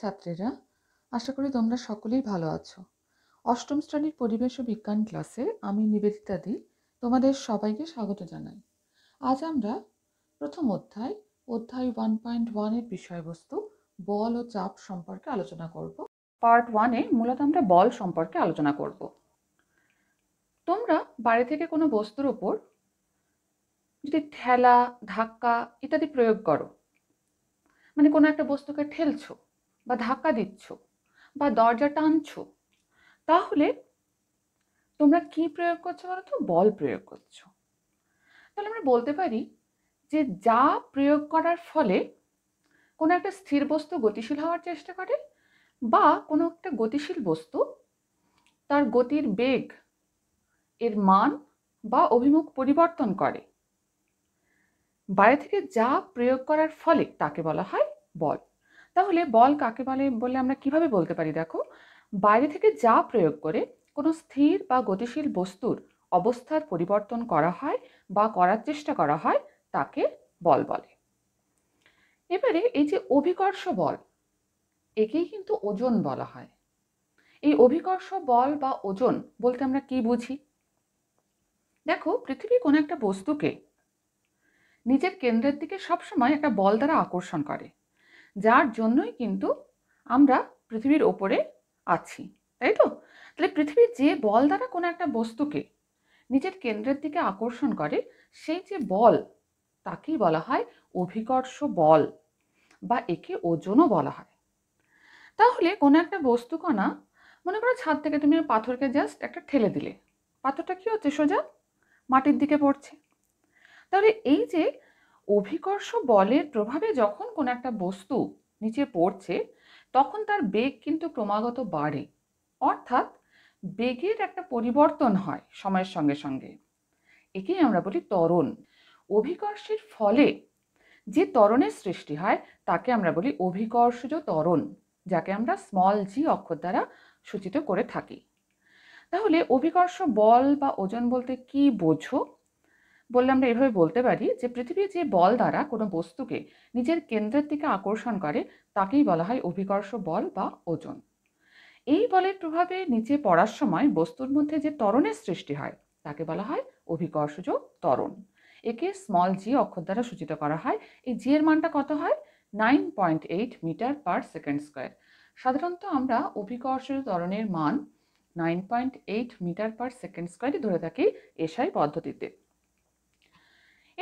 ছাত্রেরা আশা করি তোমরা সকলেই ভালো আছো অষ্টম শ্রেণীর পরিবেশ ও বিজ্ঞান ক্লাসে আমি নিবেদিতা দি তোমাদের সবাইকে স্বাগত জানাই আজ আমরা প্রথম অধ্যায় অধ্যায় ওয়ান পয়েন্ট ওয়ানের বিষয়বস্তু বল ও চাপ সম্পর্কে আলোচনা করব পার্ট ওয়ানে মূলত আমরা বল সম্পর্কে আলোচনা করব তোমরা বাড়ি থেকে কোনো বস্তুর ওপর যদি ঠেলা ধাক্কা ইত্যাদি প্রয়োগ করো মানে কোনো একটা বস্তুকে ঠেলছো বা ধাক্কা দিচ্ছ বা দরজা টানছ তাহলে তোমরা কি প্রয়োগ করছো বলো তো বল প্রয়োগ করছো তাহলে আমরা বলতে পারি যে যা প্রয়োগ করার ফলে কোনো একটা স্থির বস্তু গতিশীল হওয়ার চেষ্টা করে বা কোনো একটা গতিশীল বস্তু তার গতির বেগ এর মান বা অভিমুখ পরিবর্তন করে বাইরে থেকে যা প্রয়োগ করার ফলে তাকে বলা হয় বল তাহলে বল কাকে বলে বলে আমরা কিভাবে বলতে পারি দেখো বাইরে থেকে যা প্রয়োগ করে কোনো স্থির বা গতিশীল বস্তুর অবস্থার পরিবর্তন করা হয় বা করার চেষ্টা করা হয় তাকে বল বলে এবারে এই যে অভিকর্ষ বল একেই কিন্তু ওজন বলা হয় এই অভিকর্ষ বল বা ওজন বলতে আমরা কি বুঝি দেখো পৃথিবী কোনো একটা বস্তুকে নিজের কেন্দ্রের দিকে সবসময় একটা বল দ্বারা আকর্ষণ করে যার জন্যই কিন্তু আমরা পৃথিবীর ওপরে আছি তাই তো তাহলে পৃথিবীর যে বল দ্বারা কোনো একটা বস্তুকে নিজের কেন্দ্রের দিকে আকর্ষণ করে সেই যে বল তাকেই বলা হয় অভিকর্ষ বল বা একে ওজনও বলা হয় তাহলে কোনো একটা বস্তু কণা মনে করো ছাদ থেকে তুমি পাথরকে জাস্ট একটা ঠেলে দিলে পাথরটা কী হচ্ছে সোজা মাটির দিকে পড়ছে তাহলে এই যে অভিকর্ষ বলের প্রভাবে যখন কোনো একটা বস্তু নিচে পড়ছে তখন তার বেগ কিন্তু ক্রমাগত বাড়ে অর্থাৎ বেগের একটা পরিবর্তন হয় সময়ের সঙ্গে সঙ্গে একেই আমরা বলি তরণ অভিকর্ষের ফলে যে তরণের সৃষ্টি হয় তাকে আমরা বলি অভিকর্ষজ তরণ যাকে আমরা স্মল জি অক্ষর দ্বারা সূচিত করে থাকি তাহলে অভিকর্ষ বল বা ওজন বলতে কি বোঝো বললে আমরা এভাবে বলতে পারি যে পৃথিবীর যে বল দ্বারা কোনো বস্তুকে নিজের কেন্দ্রের দিকে আকর্ষণ করে তাকেই বলা হয় অভিকর্ষ বল বা ওজন এই বলের প্রভাবে নিচে পড়ার সময় বস্তুর মধ্যে যে ত্বরণের সৃষ্টি হয় তাকে বলা হয় অভিকর্ষজ ত্বরণ একে স্মল জি অক্ষর দ্বারা সূচিত করা হয় এই জি এর মানটা কত হয় nine point eight metre per second square সাধারণত আমরা অভিকর্ষ ত্বরণের মান nine point eight metre per second স্কোয়ারই ধরে থাকি এসআই পদ্ধতিতে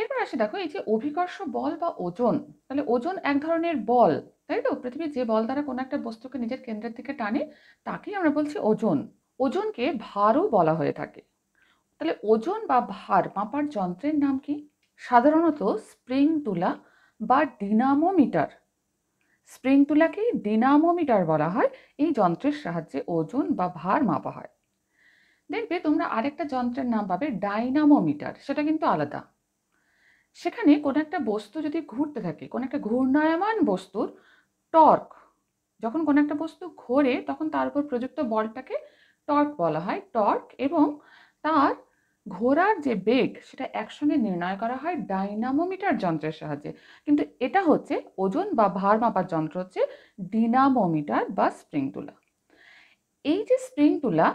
এরপর আসে দেখো এই যে অভিকর্ষ বল বা ওজন তাহলে ওজন এক ধরনের বল তাই তো পৃথিবীর যে বল দ্বারা কোনো একটা বস্তুকে নিজের কেন্দ্রের দিকে টানে তাকেই আমরা বলছি ওজন ওজনকে ভারও বলা হয়ে থাকে তাহলে ওজন বা ভার মাপার যন্ত্রের নাম কি সাধারণত স্প্রিং তুলা বা ডিনামোমিটার স্প্রিং তুলাকে ডিনামোমিটার বলা হয় এই যন্ত্রের সাহায্যে ওজন বা ভার মাপা হয় দেখবে তোমরা আরেকটা যন্ত্রের নাম পাবে ডাইনামোমিটার সেটা কিন্তু আলাদা সেখানে কোনো একটা বস্তু যদি ঘুরতে থাকে কোনো একটা ঘূর্ণায়মান বস্তুর টর্ক যখন কোনো একটা বস্তু ঘোরে তখন তার উপর প্রযুক্ত বলটাকে টর্ক বলা হয় টর্ক এবং তার ঘোরার যে বেগ সেটা একসঙ্গে নির্ণয় করা হয় ডাইনামোমিটার যন্ত্রের সাহায্যে কিন্তু এটা হচ্ছে ওজন বা ভার মাপার যন্ত্র হচ্ছে ডিনামোমিটার বা স্প্রিং তুলা এই যে স্প্রিং তুলা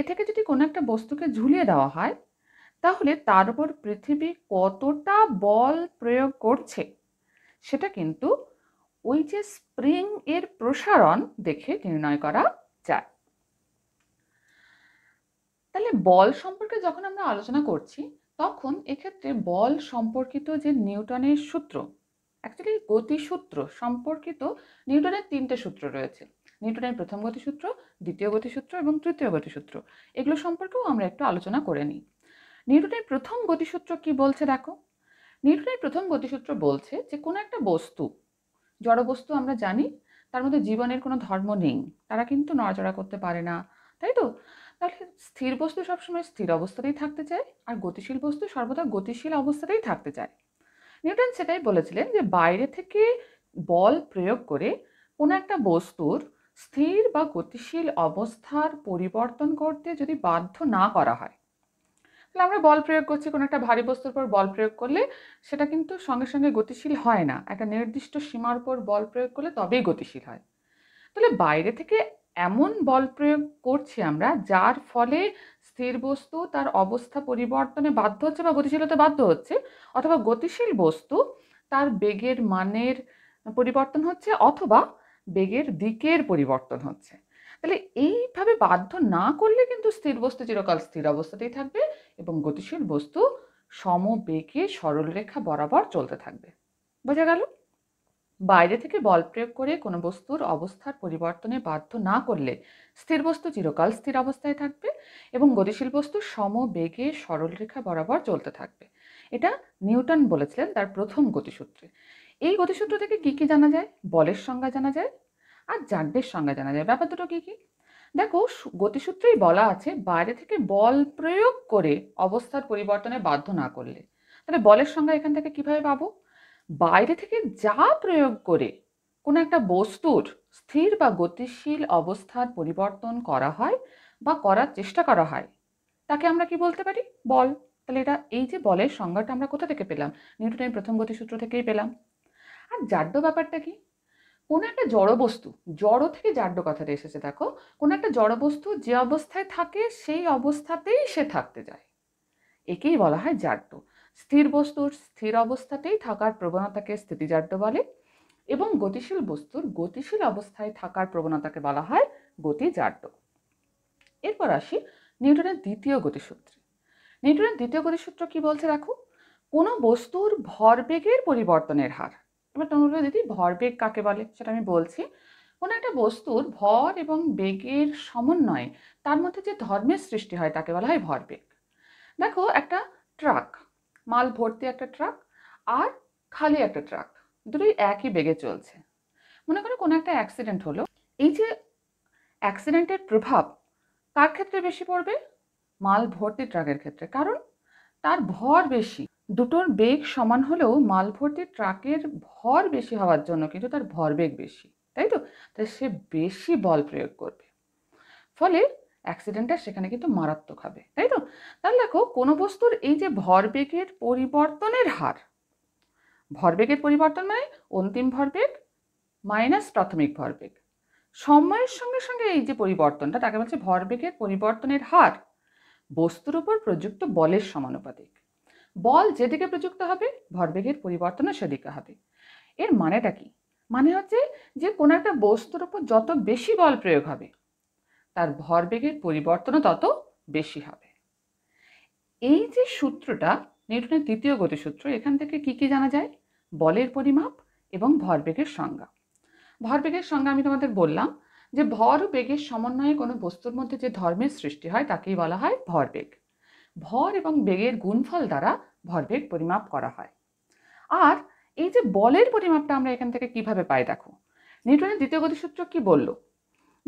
এ থেকে যদি কোনো একটা বস্তুকে ঝুলিয়ে দেওয়া হয় তাহলে তার উপর পৃথিবী কতটা বল প্রয়োগ করছে সেটা কিন্তু ওই যে স্প্রিং এর প্রসারণ দেখে নির্ণয় করা যায় তাহলে বল সম্পর্কে যখন আমরা আলোচনা করছি তখন এক্ষেত্রে বল সম্পর্কিত যে নিউটনের সূত্র অ্যাকচুয়ালি গতিসূত্র সম্পর্কিত নিউটনের তিনটে সূত্র রয়েছে নিউটনের প্রথম গতিসূত্র দ্বিতীয় গতিসূত্র এবং তৃতীয় গতিসূত্র এগুলো সম্পর্কেও আমরা একটু আলোচনা করে নিই নিউটনের প্রথম গতিসূত্র কি বলছে দেখো নিউটনের প্রথম গতিসূত্র বলছে যে কোনো একটা বস্তু জড় বস্তু আমরা জানি তার মধ্যে জীবনের কোনো ধর্ম নেই তারা কিন্তু নড়াচড়া করতে পারে না তাই তো তাহলে স্থির বস্তু সবসময় স্থির অবস্থাতেই থাকতে চায় আর গতিশীল বস্তু সর্বদা গতিশীল অবস্থাতেই থাকতে চায় নিউটন সেটাই বলেছিলেন যে বাইরে থেকে বল প্রয়োগ করে কোনো একটা বস্তুর স্থির বা গতিশীল অবস্থার পরিবর্তন করতে যদি বাধ্য না করা হয় তাহলে আমরা বল প্রয়োগ করছি কোনো একটা ভারী বস্তুর উপর বল প্রয়োগ করলে সেটা কিন্তু সঙ্গে সঙ্গে গতিশীল হয় না একটা নির্দিষ্ট সীমার উপর বল প্রয়োগ করলে তবেই গতিশীল হয় তাহলে বাইরে থেকে এমন বল প্রয়োগ করছি আমরা যার ফলে স্থির বস্তু তার অবস্থা পরিবর্তনে বাধ্য হচ্ছে বা গতিশীলতা বাধ্য হচ্ছে অথবা গতিশীল বস্তু তার বেগের মানের পরিবর্তন হচ্ছে অথবা বেগের দিকের পরিবর্তন হচ্ছে তাহলে এইভাবে বাধ্য না করলে কিন্তু স্থির বস্তু চিরকাল স্থির অবস্থাতেই থাকবে এবং গতিশীল বস্তু সমবেগে সরলরেখা বরাবর চলতে থাকবে বোঝা গেল বাইরে থেকে বল প্রয়োগ করে কোনো বস্তুর অবস্থার পরিবর্তনে বাধ্য না করলে স্থির বস্তু চিরকাল স্থির অবস্থায় থাকবে এবং গতিশীল বস্তু সমবেগে সরলরেখা বরাবর চলতে থাকবে এটা নিউটন বলেছিলেন তার প্রথম গতিসূত্রে এই গতিসূত্র থেকে কি কি জানা যায় বলের সংজ্ঞা জানা যায় আর যাজ্ঞের সংজ্ঞা জানা যায় ব্যাপার দুটো কী কী দেখো গতিসূত্রেই বলা আছে বাইরে থেকে বল প্রয়োগ করে অবস্থার পরিবর্তনে বাধ্য না করলে তাহলে বলের সংজ্ঞা এখান থেকে কিভাবে পাবো বাইরে থেকে যা প্রয়োগ করে কোনো একটা বস্তুর স্থির বা গতিশীল অবস্থার পরিবর্তন করা হয় বা করার চেষ্টা করা হয় তাকে আমরা কি বলতে পারি বল তাহলে এটা এই যে বলের সংজ্ঞাটা আমরা কোথা থেকে পেলাম নিউটনের প্রথম গতিসূত্র থেকেই পেলাম আর জাড্য ব্যাপারটা কি কোনো একটা জড়বস্তু জড় থেকে জাড্য কথাটা এসেছে দেখো কোনো একটা জড়বস্তু যে অবস্থায় থাকে সেই অবস্থাতেই সে থাকতে যায় একেই বলা হয় জাড্য স্থির বস্তুর স্থির অবস্থাতেই থাকার প্রবণতাকে স্থিতিজাড্য বলে এবং গতিশীল বস্তুর গতিশীল অবস্থায় থাকার প্রবণতাকে বলা হয় গতিজাড্য এরপর আসি নিউটনের দ্বিতীয় গতিসূত্রে নিউটনের দ্বিতীয় গতিসূত্র কি বলছে দেখো কোনো বস্তুর ভরবেগের পরিবর্তনের হার এবার তুমি বলবে দিদি ভরবেগ কাকে বলে সেটা আমি বলছি কোনো একটা বস্তুর ভর এবং বেগের সমন্বয়ে তার মধ্যে যে ধর্মের সৃষ্টি হয় তাকে বলা হয় ভরবেগ দেখো একটা ট্রাক মাল ভর্তি একটা ট্রাক আর খালি একটা ট্রাক দুটোই একই বেগে চলছে মনে করো কোনো একটা অ্যাক্সিডেন্ট হলো এই যে অ্যাক্সিডেন্টের প্রভাব কার ক্ষেত্রে বেশি পড়বে মাল ভর্তি ট্রাকের ক্ষেত্রে কারণ তার ভর বেশি দুটোর বেগ সমান হলেও মালভর্তি ট্রাকের ভর বেশি হওয়ার জন্য কিন্তু তার ভরবেগ বেশি তাই তো তাই সে বেশি বল প্রয়োগ করবে ফলে অ্যাক্সিডেন্টটা সেখানে কিন্তু মারাত্মক হবে তাই তো তাহলে দেখো কোনো বস্তুর এই যে ভরবেগের পরিবর্তনের হার ভরবেগের পরিবর্তন মানে অন্তিম ভরবেগ মাইনাস প্রাথমিক ভরবেগ সময়ের সঙ্গে সঙ্গে এই যে পরিবর্তনটা তাকে বলছে ভরবেগের পরিবর্তনের হার বস্তুর উপর প্রযুক্ত বলের সমানুপাতিক বল যেদিকে প্রযুক্ত হবে ভরবেগের পরিবর্তনও সেদিকে হবে এর মানেটা কি মানে হচ্ছে যে কোনো একটা বস্তুর উপর যত বেশি বল প্রয়োগ হবে তার ভরবেগের পরিবর্তনও তত বেশি হবে এই যে সূত্রটা নিউটনের দ্বিতীয় গতিসূত্র এখান থেকে কি কি জানা যায় বলের পরিমাপ এবং ভরবেগের সংজ্ঞা ভরবেগের সংজ্ঞা আমি তোমাদের বললাম যে ভর ও বেগের সমন্বয়ে কোনো বস্তুর মধ্যে যে ধর্মের সৃষ্টি হয় তাকেই বলা হয় ভরবেগ ভর এবং বেগের গুণফল দ্বারা ভরবেগ পরিমাপ করা হয় আর এই যে বলের পরিমাপটা আমরা এখান থেকে কিভাবে পাই দেখো নিউটনের দ্বিতীয় গতিসূত্র কি বলল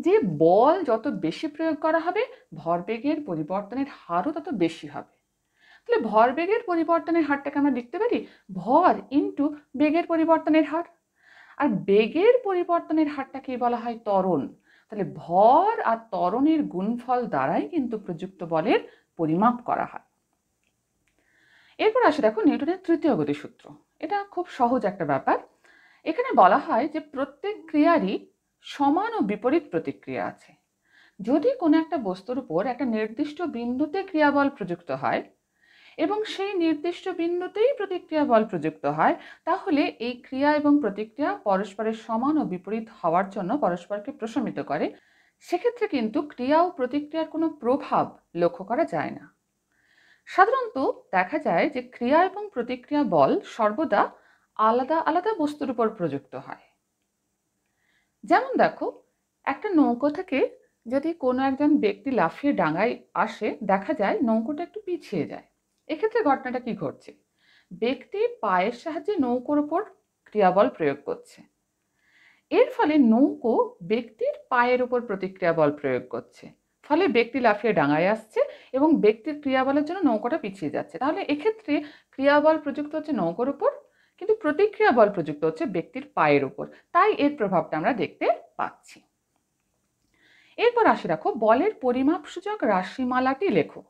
যে বল যত বেশি প্রয়োগ করা হবে ভরবেগের পরিবর্তনের হারও তত বেশি হবে তাহলে ভরবেগের পরিবর্তনের হারটাকে আমরা লিখতে পারি ভর ইন্টু বেগের পরিবর্তনের হার আর বেগের পরিবর্তনের হারটাকে বলা হয় তরণ তাহলে ভর আর তরণের গুণফল দ্বারাই কিন্তু প্রযুক্ত বলের পরিমাপ করা হয় এরপর আসে দেখো নিউটনের তৃতীয় গতিসূত্র এটা খুব সহজ একটা ব্যাপার এখানে বলা হয় যে প্রত্যেক ক্রিয়ারই সমান ও বিপরীত প্রতিক্রিয়া আছে যদি কোনো একটা বস্তুর উপর একটা নির্দিষ্ট বিন্দুতে ক্রিয়াবল প্রযুক্ত হয় এবং সেই নির্দিষ্ট বিন্দুতেই প্রতিক্রিয়া বল প্রযুক্ত হয় তাহলে এই ক্রিয়া এবং প্রতিক্রিয়া পরস্পরের সমান ও বিপরীত হওয়ার জন্য পরস্পরকে প্রশমিত করে সেক্ষেত্রে কিন্তু ক্রিয়া ও প্রতিক্রিয়ার কোনো প্রভাব লক্ষ্য করা যায় না সাধারণত দেখা যায় যে ক্রিয়া এবং প্রতিক্রিয়া বল সর্বদা আলাদা আলাদা বস্তুর উপর প্রযুক্ত হয় যেমন দেখো একটা নৌকো থেকে যদি কোনো একজন ব্যক্তি লাফিয়ে ডাঙায় আসে দেখা যায় নৌকোটা একটু পিছিয়ে যায় এক্ষেত্রে ঘটনাটা কি ঘটছে ব্যক্তি পায়ের সাহায্যে নৌকোর ওপর ক্রিয়াবল প্রয়োগ করছে এর ফলে নৌকো ব্যক্তির পায়ের উপর প্রতিক্রিয়া বল প্রয়োগ করছে ফলে ব্যক্তি লাফিয়ে ডাঙায় আসছে এবং ব্যক্তির ক্রিয়াবলের জন্য নৌকোটা পিছিয়ে যাচ্ছে তাহলে এক্ষেত্রে ক্রিয়াবল প্রযুক্ত হচ্ছে নৌকোর উপর কিন্তু প্রতিক্রিয়া বল প্রযুক্ত হচ্ছে ব্যক্তির পায়ের উপর তাই এর প্রভাবটা আমরা দেখতে পাচ্ছি এরপর আসে রাখো বলের পরিমাপ সূচক রাশিমালাটি লেখো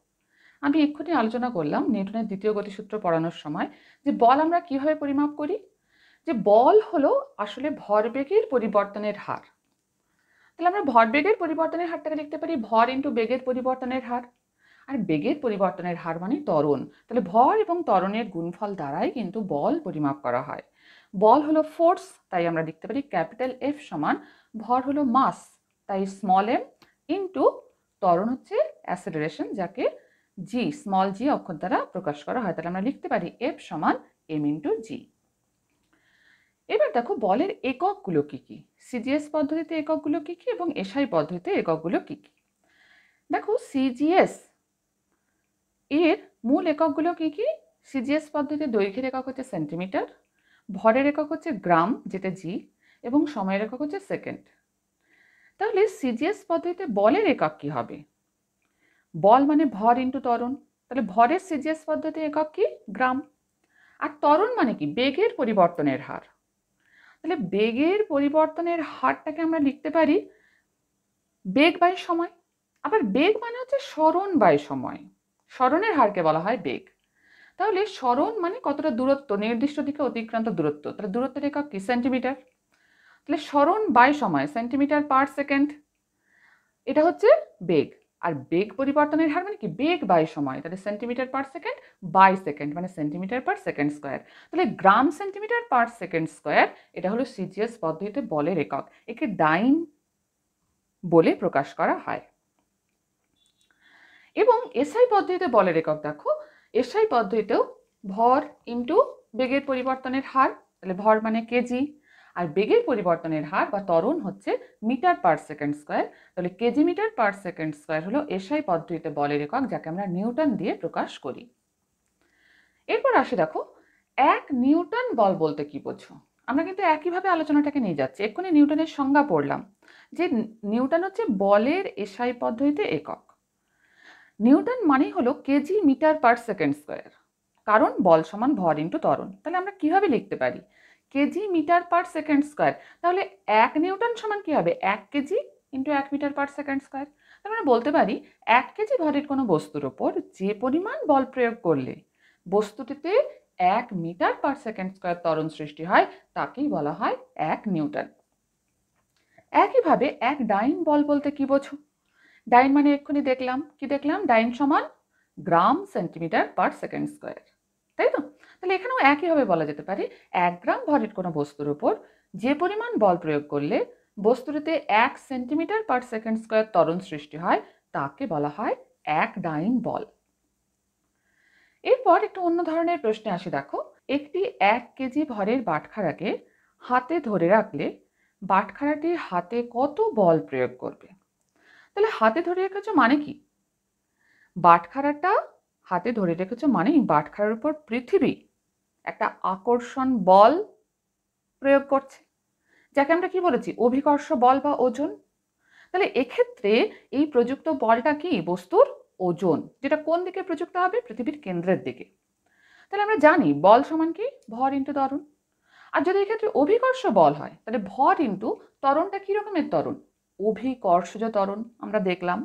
আমি এক্ষুনি আলোচনা করলাম নিউটনের দ্বিতীয় গতিসূত্র পড়ানোর সময় যে বল আমরা কিভাবে পরিমাপ করি যে বল হলো আসলে ভরবেগের পরিবর্তনের হার তাহলে আমরা ভরবেগের পরিবর্তনের হারটাকে লিখতে পারি ভর ইন্টু বেগের পরিবর্তনের হার আর বেগের পরিবর্তনের হার মানে তরণ তাহলে ভর এবং তরণের গুণফল দ্বারাই কিন্তু বল পরিমাপ করা হয় বল হলো ফোর্স তাই আমরা লিখতে পারি ক্যাপিটাল এফ সমান ভর হলো মাস তাই স্মল এম ইন্টু তরণ হচ্ছে অ্যাসিডারেশন যাকে জি স্মল জি অক্ষর দ্বারা প্রকাশ করা হয় তাহলে আমরা লিখতে পারি এফ সমান এম ইন্টু জি এবার দেখো বলের এককগুলো কী কী সিজিএস পদ্ধতিতে এককগুলো কী কী এবং এসআই পদ্ধতিতে এককগুলো কী কী দেখো সিজিএস এর মূল এককগুলো কী কী সিজিএস পদ্ধতিতে দৈর্ঘ্যের একক হচ্ছে সেন্টিমিটার ভরের একক হচ্ছে গ্রাম যেটা জি এবং সময়ের একক হচ্ছে সেকেন্ড তাহলে সিজিএস পদ্ধতিতে বলের একক কী হবে বল মানে ভর ইন্টু ত্বরণ তাহলে ভরের সিজিএস পদ্ধতি একক কি গ্রাম আর ত্বরণ মানে কি বেগের পরিবর্তনের হার তাহলে বেগের পরিবর্তনের হারটাকে আমরা লিখতে পারি বেগ বাই সময় আবার বেগ মানে হচ্ছে স্মরণ বাই সময় স্মরণের হারকে বলা হয় বেগ তাহলে স্মরণ মানে কতটা দূরত্ব নির্দিষ্ট দিকে অতিক্রান্ত দূরত্ব তাহলে দূরত্ব রেখা কি সেন্টিমিটার তাহলে স্মরণ বাই সময় সেন্টিমিটার পার সেকেন্ড এটা হচ্ছে বেগ আর বেগ পরিবর্তনের হার মানে কি বেগ বাই সময় তাহলে centimetre per second by second মানে সেন্টিমিটার পার সেকেন্ড স্কোয়ার তাহলে gram centimetre per second square এটা হলো সিজিএস পদ্ধতিতে বলের একক একে ডাইন বলে প্রকাশ করা হয় এবং এসআই পদ্ধতিতে বলের একক দেখো এসআই পদ্ধতিতেও ভর ইন্টু বেগের পরিবর্তনের হার তাহলে ভর মানে কেজি আর বেগের পরিবর্তনের হার বা ত্বরণ হচ্ছে মিটার পার সেকেন্ড স্কোয়ার তাহলে kg metre per second square হলো এসআই পদ্ধতিতে বলের একক যাকে আমরা নিউটন দিয়ে প্রকাশ করি এরপর আসে দেখো এক নিউটন বল বলতে কি বোঝো আমরা কিন্তু একইভাবে আলোচনাটাকে নিয়ে যাচ্ছি এক্ষুনি নিউটনের সংজ্ঞা পড়লাম যে নিউটন হচ্ছে বলের এসআই পদ্ধতিতে একক নিউটন মানেই হলো kg metre per second square কারণ বল সমান ভর ইন্টু ত্বরণ তাহলে আমরা কিভাবে লিখতে পারি kg metre per second square তাহলে এক নিউটন সমান কি হবে এক কেজি ইন্টু এক মিটার পার সেকেন্ড স্কোয়ার তার মানে বলতে পারি এক কেজি ভরের কোনো বস্তুর ওপর যে পরিমাণ বল প্রয়োগ করলে বস্তুটিতে এক মিটার পার সেকেন্ড স্কোয়ার তরণ সৃষ্টি হয় তাকেই বলা হয় এক নিউটন একইভাবে এক ডাইন বল বলতে কি বোঝো ডাইন মানে এক্ষুনি দেখলাম কি দেখলাম ডাইন সমান gram centimetre per second square তাই তো তাহলে এখানেও একইভাবে বলা যেতে পারে এক গ্রাম ভরের কোনো বস্তুর উপর যে পরিমাণ বল প্রয়োগ করলে বস্তুটিতে এক সেন্টিমিটার পার সেকেন্ড স্কোয়ার তরণ সৃষ্টি হয় তাকে বলা হয় এক ডাইন বল এরপর একটু অন্য ধরনের প্রশ্নে আসি দেখো একটি এক কেজি ভরের বাটখারাকে হাতে ধরে রাখলে বাটখারাটি হাতে কত বল প্রয়োগ করবে তাহলে হাতে ধরে রেখেছো মানে কি বাটখারাটা হাতে ধরে রেখেছো মানে বাটখারার উপর পৃথিবী একটা আকর্ষণ বল প্রয়োগ করছে যাকে আমরা কি বলেছি অভিকর্ষ বল বা ওজন তাহলে এক্ষেত্রে এই প্রযুক্ত বলটা কি বস্তুর ওজন যেটা কোন দিকে প্রযুক্ত হবে পৃথিবীর কেন্দ্রের দিকে তাহলে আমরা জানি বল সমান কি ভর ইন্টু তরুণ আর যদি এক্ষেত্রে অভিকর্ষ বল হয় তাহলে ভর ইন্টু তরণটা কী রকমের তরুণ অভিকর্ষজ তরণ আমরা দেখলাম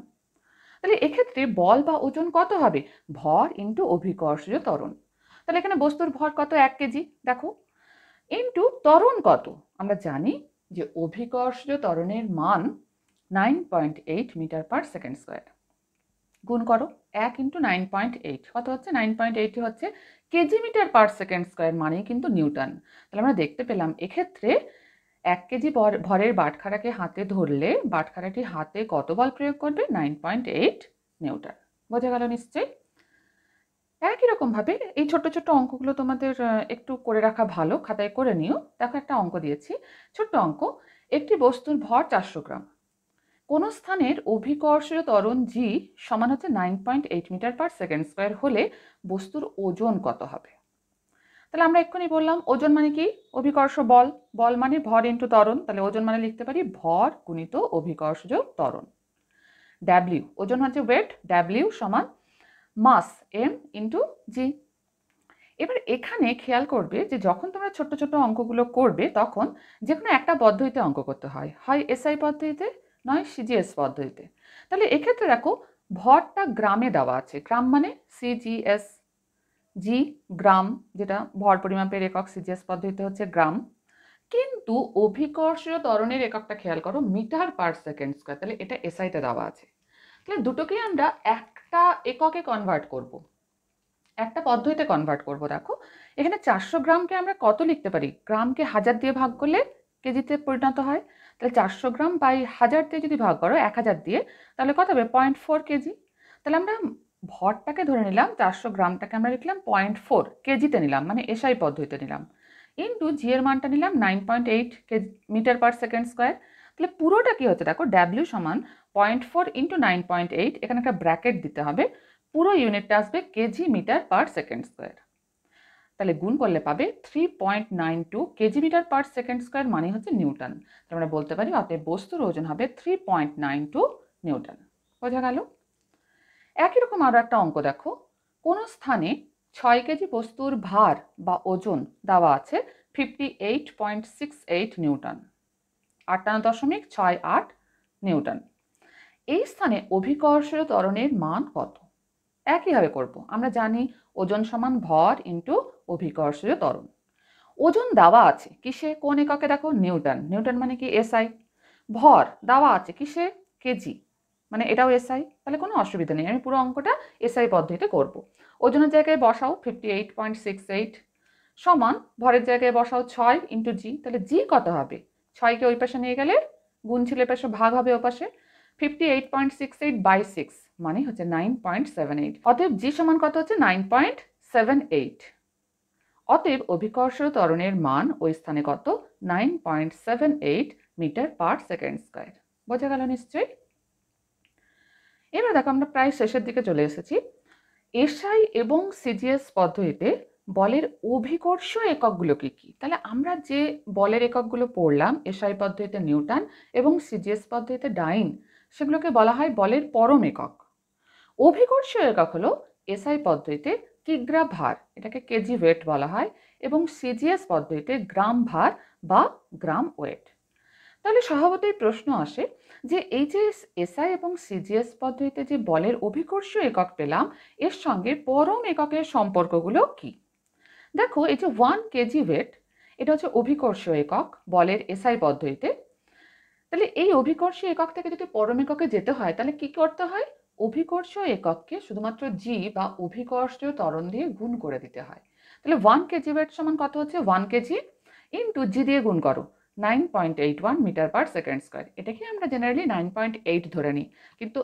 তাহলে এক্ষেত্রে বল বা ওজন কত হবে ভর ইন্টু অভিকর্ষজ তরণ তাহলে এখানে বস্তুর ভর কত এক কেজি দেখো ইন্টু তরণ কত আমরা জানি যে অভিকর্ষ তরণের মান nine point eight metre per second square গুণ করো এক ইন্টু নাইন পয়েন্ট এইট কত হচ্ছে নাইন পয়েন্ট এইট হচ্ছে kg metre per second square মানেই কিন্তু নিউটন তাহলে আমরা দেখতে পেলাম এক্ষেত্রে এক কেজি ভরের বাটখারাকে হাতে ধরলে বাটখারাটি হাতে কত বল প্রয়োগ করবে নাইন পয়েন্ট এইট নিউটন বোঝা গেল নিশ্চয়ই একই রকমভাবে এই ছোট ছোট অঙ্কগুলো তোমাদের একটু করে রাখা ভালো খাতায় করে নিও দেখো একটা অঙ্ক দিয়েছি ছোট্ট অঙ্ক একটি বস্তুর ভর চারশো গ্রাম কোনো স্থানের অভিকর্ষীয় তরণ জি সমান হচ্ছে nine point eight metre per second square হলে বস্তুর ওজন কত হবে তাহলে আমরা এক্ষুনি বললাম ওজন মানে কি অভিকর্ষ বল বল মানে ভর ইন্টু তরণ তাহলে ওজন মানে লিখতে পারি ভর গুণিত অভিকর্ষজ তরণ ডাব্লিউ ওজন হচ্ছে ওয়েট ডাব্লিউ সমান মাস এম ইন্টু জি এবার এখানে খেয়াল করবে যে যখন তোমরা ছোট্ট ছোট অঙ্কগুলো করবে তখন যে কোনো একটা পদ্ধতিতে অঙ্ক করতে হয় হয় এসআই পদ্ধতিতে নয় সিজিএস পদ্ধতিতে তাহলে এক্ষেত্রে দেখো ভরটা গ্রামে দেওয়া আছে গ্রাম মানে সিজিএস জি গ্রাম যেটা ভর পরিমাপের একক সিজিএস পদ্ধতিতে হচ্ছে গ্রাম কিন্তু অভিকর্ষীয় তরণের এককটা খেয়াল করো মিটার পার সেকেন্ড স্কোয়ার তাহলে এটা এসআইতে দেওয়া আছে তাহলে দুটোকেই আমরা এক একটা এককে কনভার্ট করব। একটা পদ্ধতিতে কনভার্ট করব দেখো এখানে চারশো গ্রামকে আমরা কত লিখতে পারি গ্রামকে হাজার দিয়ে ভাগ করলে কেজিতে পরিণত হয় তাহলে চারশো গ্রাম বাই হাজার দিয়ে যদি ভাগ করো এক হাজার দিয়ে তাহলে কত হবে পয়েন্ট ফোর কেজি তাহলে আমরা ভরটাকে ধরে নিলাম চারশো গ্রামটাকে আমরা লিখলাম পয়েন্ট ফোর কেজিতে নিলাম মানে এসআই পদ্ধতিতে নিলাম ইন্টু জিয়ের মানটা নিলাম nine point eight metre per second square তাহলে পুরোটা কি হচ্ছে দেখো ডাব্লিউ সমান point four into nine point eight এখানে একটা ব্র্যাকেট দিতে হবে পুরো ইউনিটটা আসবে kg metre per second square তাহলে গুণ করলে পাবে three point nine two kg metre per second square মানে হচ্ছে নিউটন তাহলে আমরা বলতে পারি অতএব বস্তুর ওজন হবে three point nine two newton বোঝা গেল একই রকম আরও একটা অঙ্ক দেখো কোনো স্থানে ছয় কেজি বস্তুর ভার বা ওজন দেওয়া আছে fifty eight point six eight newton আটান্ন দশমিক ছয় আট নিউটন এই স্থানে অভিকর্ষীয় ত্বরণের মান কত একইভাবে করব আমরা জানি ওজন সমান ভর ইন্টু অভিকর্ষীয় ত্বরণ ওজন দেওয়া আছে কিসে কোন এককে দেখো নিউটন নিউটন মানে কি এসআই ভর দেওয়া আছে কিসে কেজি মানে এটাও এসআই তাহলে কোনো অসুবিধা নেই আমি পুরো অঙ্কটা এসআই পদ্ধতিতে করব ওজনের জায়গায় বসাও fifty eight point six eight সমান ভরের জায়গায় বসাও ছয় ইন্টু জি তাহলে জি কত হবে ছয়কে ওই পাশে নিয়ে গেলে গুণ ছিল পাশে ভাগ হবে ওপাশে fifty eight point six eight by six মানে হচ্ছে নাইন পয়েন্ট সেভেন এইট অতএব জি সমান কত হচ্ছে নাইন পয়েন্ট সেভেন এইট অতএব অভিকর্ষ ত্বরণের মান ওই স্থানে কত nine point seven eight metre per second square বোঝা গেল নিশ্চয়ই এবার দেখো আমরা প্রায় শেষের দিকে চলে এসেছি এসআই এবং সিজিএস পদ্ধতিতে বলের অভিকর্ষ এককগুলোকে কি তাহলে আমরা যে বলের এককগুলো পড়লাম এসআই পদ্ধতিতে নিউটন এবং সিজিএস পদ্ধতিতে ডাইন সেগুলোকে বলা হয় বলের পরম একক অভিকর্ষ একক হলো এসআই পদ্ধতিতে কিগ্রা ভার এটাকে কেজি ওয়েট বলা হয় এবং সিজিএস পদ্ধতিতে গ্রাম ভার বা গ্রাম ওয়েট তাহলে স্বভাবতই প্রশ্ন আসে যে এই যে এসআই এবং সিজিএস পদ্ধতিতে যে বলের অভিকর্ষ একক পেলাম এর সঙ্গে পরম এককের সম্পর্কগুলো কী দেখো এই যে ওয়ান কেজি ওয়েট এটা হচ্ছে অভিকর্ষ একক বলের এসআই পদ্ধতিতে তাহলে এই অভিকর্ষ একক থেকে যদি পরম এককে যেতে হয় তাহলে কি করতে হয় অভিকর্ষ একককে শুধুমাত্র জি বা অভিকর্ষ ত্বরণ দিয়ে গুণ করে দিতে হয় তাহলে ওয়ান কেজি ওয়েট সমান কত হচ্ছে ওয়ান কেজি ইন্টু জি দিয়ে গুণ করো nine point eight one metre per second square এটাকে আমরা জেনারেলি নাইন পয়েন্ট এইট ধরে নিই কিন্তু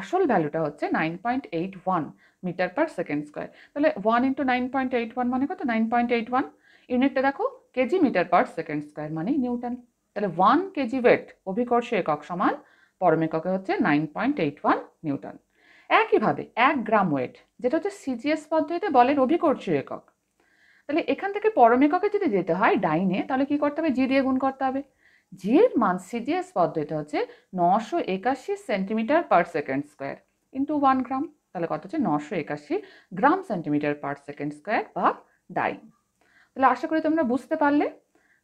আসল ভ্যালুটা হচ্ছে nine point eight one metre per second square তাহলে one into nine point eight one মানে কত নাইন পয়েন্ট এইট ওয়ান ইউনিটটা দেখো kg metre per second square মানে নিউটন তাহলে ওয়ান কেজি ওয়েট অভিকর্ষ একক সমান পরম এককে হচ্ছে nine point eight one newton একইভাবে এক গ্রাম ওয়েট যেটা হচ্ছে সিজিএস পদ্ধতিতে বলের অভিকর্ষ একক তাহলে এখান থেকে পরম এককে যদি যেতে হয় ডাইনে তাহলে কি করতে হবে জি দিয়ে গুণ করতে হবে জির মান সিজিএস পদ্ধতিতে হচ্ছে নশো একাশি centimetre per second square into one gram তাহলে কত হচ্ছে নশো একাশি gram centimetre per second square বা ডাইম তাহলে আশা করি তোমরা বুঝতে পারলে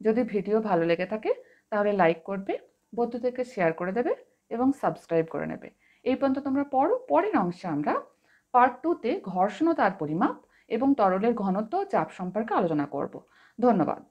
যদি ভিডিও ভালো লেগে থাকে তাহলে লাইক করবে বন্ধুদেরকে শেয়ার করে দেবে এবং সাবস্ক্রাইব করে নেবে এই পর্যন্ত তোমরা পড়ো পরের অংশে আমরা পার্ট টুতে ঘর্ষণতার পরিমাপ এবং তরলের ঘনত্ব চাপ সম্পর্কে আলোচনা করব ধন্যবাদ